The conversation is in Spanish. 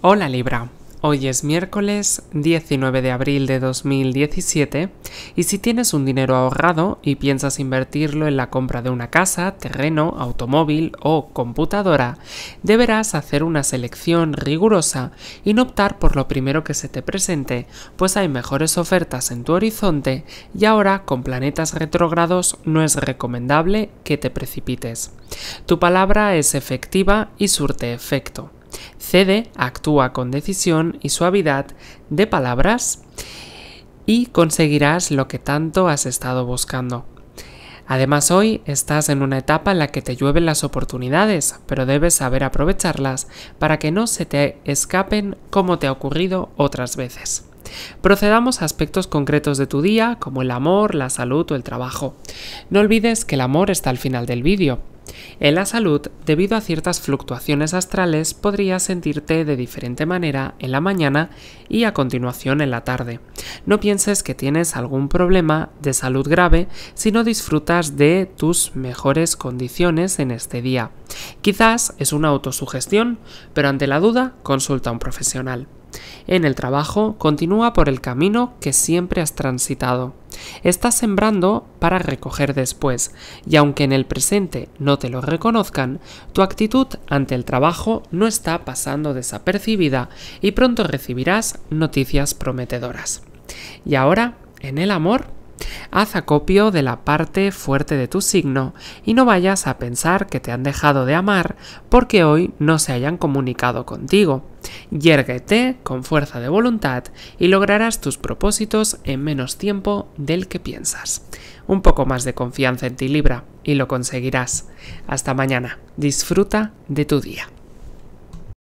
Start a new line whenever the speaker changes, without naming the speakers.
Hola Libra, hoy es miércoles 19 de abril de 2017 y si tienes un dinero ahorrado y piensas invertirlo en la compra de una casa, terreno, automóvil o computadora, deberás hacer una selección rigurosa y no optar por lo primero que se te presente, pues hay mejores ofertas en tu horizonte y ahora con planetas retrógrados no es recomendable que te precipites. Tu palabra es efectiva y surte efecto. Cede, actúa con decisión y suavidad de palabras y conseguirás lo que tanto has estado buscando. Además hoy estás en una etapa en la que te llueven las oportunidades, pero debes saber aprovecharlas para que no se te escapen como te ha ocurrido otras veces. Procedamos a aspectos concretos de tu día, como el amor, la salud o el trabajo. No olvides que el amor está al final del vídeo. En la salud, debido a ciertas fluctuaciones astrales, podrías sentirte de diferente manera en la mañana y a continuación en la tarde. No pienses que tienes algún problema de salud grave si no disfrutas de tus mejores condiciones en este día. Quizás es una autosugestión, pero ante la duda consulta a un profesional. En el trabajo, continúa por el camino que siempre has transitado. Estás sembrando para recoger después, y aunque en el presente no te lo reconozcan, tu actitud ante el trabajo no está pasando desapercibida y pronto recibirás noticias prometedoras. Y ahora, en el amor, Haz acopio de la parte fuerte de tu signo y no vayas a pensar que te han dejado de amar porque hoy no se hayan comunicado contigo. Yérguete con fuerza de voluntad y lograrás tus propósitos en menos tiempo del que piensas. Un poco más de confianza en ti Libra y lo conseguirás. Hasta mañana. Disfruta de tu día.